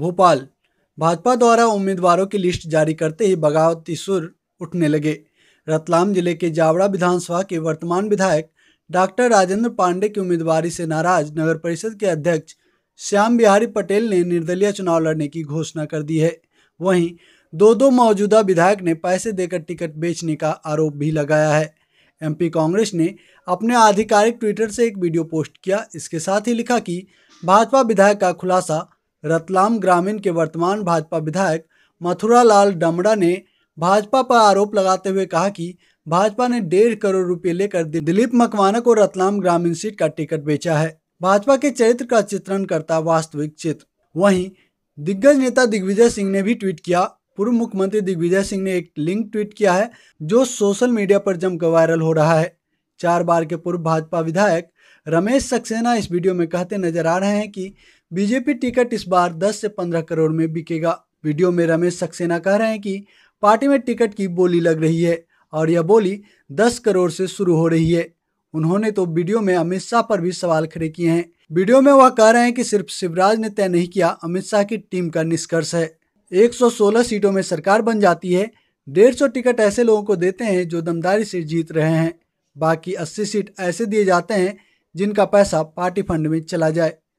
भोपाल भाजपा द्वारा उम्मीदवारों की लिस्ट जारी करते ही बगावती सुर उठने लगे रतलाम जिले के जावड़ा विधानसभा के वर्तमान विधायक डॉक्टर राजेंद्र पांडे की उम्मीदवारी से नाराज नगर परिषद के अध्यक्ष श्याम बिहारी पटेल ने निर्दलीय चुनाव लड़ने की घोषणा कर दी है वहीं दो दो मौजूदा विधायक ने पैसे देकर टिकट बेचने का आरोप भी लगाया है एमपी कांग्रेस ने अपने आधिकारिक ट्विटर से एक वीडियो पोस्ट किया इसके साथ ही लिखा कि भाजपा विधायक का खुलासा रतलाम ग्रामीण के वर्तमान भाजपा विधायक मथुरा लाल डमड़ा ने भाजपा पर आरोप लगाते हुए कहा कि भाजपा ने डेढ़ करोड़ रुपए लेकर दिलीप मकवाना को रतलाम ग्रामीण सीट का टिकट बेचा है भाजपा के चरित्र का चित्रण करता वास्तविक चित्र वहीं दिग्गज नेता दिग्विजय सिंह ने भी ट्वीट किया पूर्व मुख्यमंत्री दिग्विजय सिंह ने एक लिंक ट्वीट किया है जो सोशल मीडिया पर जमकर वायरल हो रहा है चार बार के पूर्व भाजपा विधायक रमेश सक्सेना इस वीडियो में कहते नजर आ रहे हैं कि बीजेपी टिकट इस बार 10 से 15 करोड़ में बिकेगा वीडियो में रमेश सक्सेना कह रहे हैं कि पार्टी में टिकट की बोली लग रही है और यह बोली 10 करोड़ से शुरू हो रही है उन्होंने तो वीडियो में अमित शाह पर भी सवाल खड़े किए हैं वीडियो में वह कह रहे हैं कि सिर्फ शिवराज ने तय नहीं किया अमित शाह की टीम का निष्कर्ष है 116 सीटों में सरकार बन जाती है डेढ़ टिकट ऐसे लोगों को देते हैं जो दमदारी से जीत रहे हैं बाकी अस्सी सीट ऐसे दिए जाते हैं जिनका पैसा पार्टी फंड में चला जाए